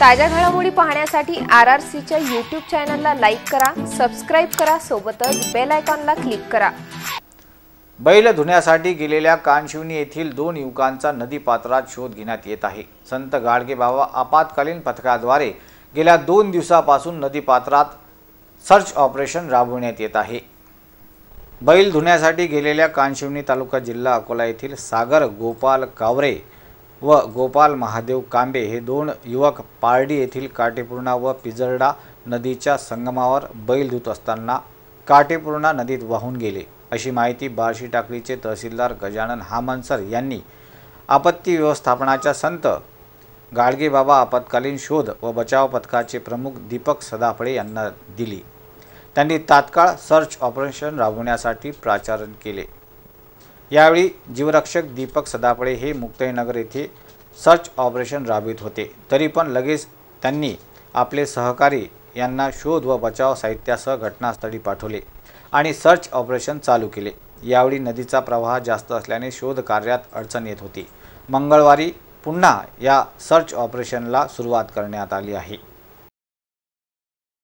ताज्या घडामोडी पाहण्यासाठी आर आर सीच्या यूट्यूब चॅनलला लाईक करा सबस्क्राईब करा सोबतच बेल आयकॉनला क्लिक करा बैल धुण्यासाठी गेलेल्या कानशिवनी येथील दोन युवकांचा नदीपात्रात शोध घेण्यात येत आहे संत गाडगे बाबा आपत्कालीन पथकाद्वारे गेल्या दोन दिवसापासून नदीपात्रात सर्च ऑपरेशन राबविण्यात येत आहे बैल धुण्यासाठी गेलेल्या कानशिवनी तालुका जिल्हा अकोला येथील सागर गोपाल कावरे व गोपाल महादेव कांबे हे दोन युवक पारडी येथील काटेपूर्णा व पिजर्डा नदीच्या संगमावर बैल धुत असताना काटेपूर्णा नदीत वाहून गेले अशी माहिती बार्शी टाकळीचे तहसीलदार गजानन हामनसर यांनी आपत्ती व्यवस्थापनाच्या संत गाडगेबाबा आपत्कालीन शोध व बचाव पथकाचे प्रमुख दीपक सदाफळे यांना दिली त्यांनी तात्काळ सर्च ऑपरेशन राबवण्यासाठी प्राचारण केले यावेळी जीवरक्षक दीपक सदापडे हे मुक्ताईनगर येथे सर्च ऑपरेशन राबवित होते तरी पण लगेच त्यांनी आपले सहकारी यांना शोध व बचाव साहित्यासह घटनास्थळी पाठवले आणि सर्च ऑपरेशन चालू केले यावेळी नदीचा प्रवाह जास्त असल्याने शोध कार्यात अडचण येत होती मंगळवारी पुन्हा या सर्च ऑपरेशनला सुरुवात करण्यात आली आहे